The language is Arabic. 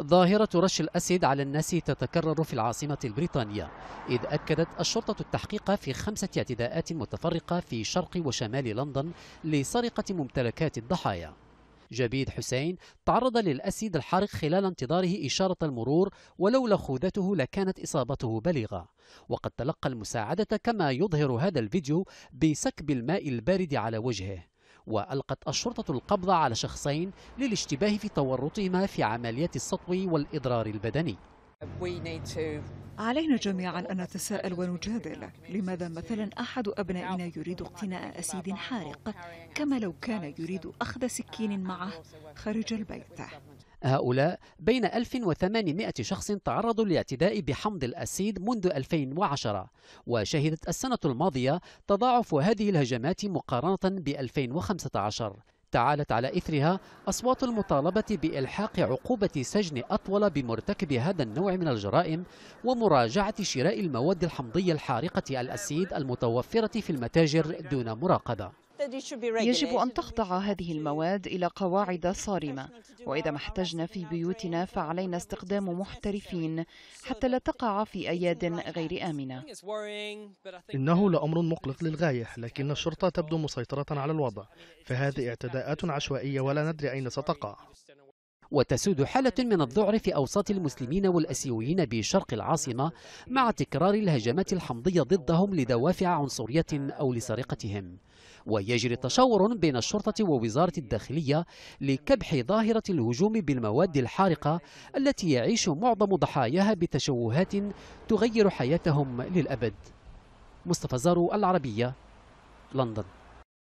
ظاهرة رش الأسد على الناس تتكرر في العاصمة البريطانية إذ أكدت الشرطة التحقيق في خمسة اعتداءات متفرقة في شرق وشمال لندن لسرقة ممتلكات الضحايا جبيد حسين تعرض للأسيد الحارق خلال انتظاره إشارة المرور ولولا خوذته لكانت إصابته بليغة وقد تلقى المساعدة كما يظهر هذا الفيديو بسكب الماء البارد على وجهه وألقت الشرطة القبض على شخصين للاشتباه في تورطهما في عمليات السطو والإضرار البدني. We need to علينا جميعا أن نتساءل ونجادل لماذا مثلا أحد أبنائنا يريد اقتناء أسيد حارق كما لو كان يريد أخذ سكين معه خارج البيت هؤلاء بين 1800 شخص تعرضوا للاعتداء بحمض الأسيد منذ 2010 وشهدت السنة الماضية تضاعف هذه الهجمات مقارنة ب 2015 تعالت على إثرها أصوات المطالبة بإلحاق عقوبة سجن أطول بمرتكب هذا النوع من الجرائم ومراجعة شراء المواد الحمضية الحارقة الأسيد المتوفرة في المتاجر دون مراقبة يجب أن تخضع هذه المواد إلى قواعد صارمة وإذا ما احتجنا في بيوتنا فعلينا استخدام محترفين حتى لا تقع في أياد غير آمنة إنه لأمر مقلق للغاية لكن الشرطة تبدو مسيطرة على الوضع فهذه اعتداءات عشوائية ولا ندري أين ستقع وتسود حالة من الذعر في أوساط المسلمين والأسيويين بشرق العاصمة مع تكرار الهجمات الحمضية ضدهم لدوافع عنصرية أو لسرقتهم ويجري تشاور بين الشرطة ووزارة الداخلية لكبح ظاهرة الهجوم بالمواد الحارقة التي يعيش معظم ضحاياها بتشوهات تغير حياتهم للأبد مصطفى زارو العربية لندن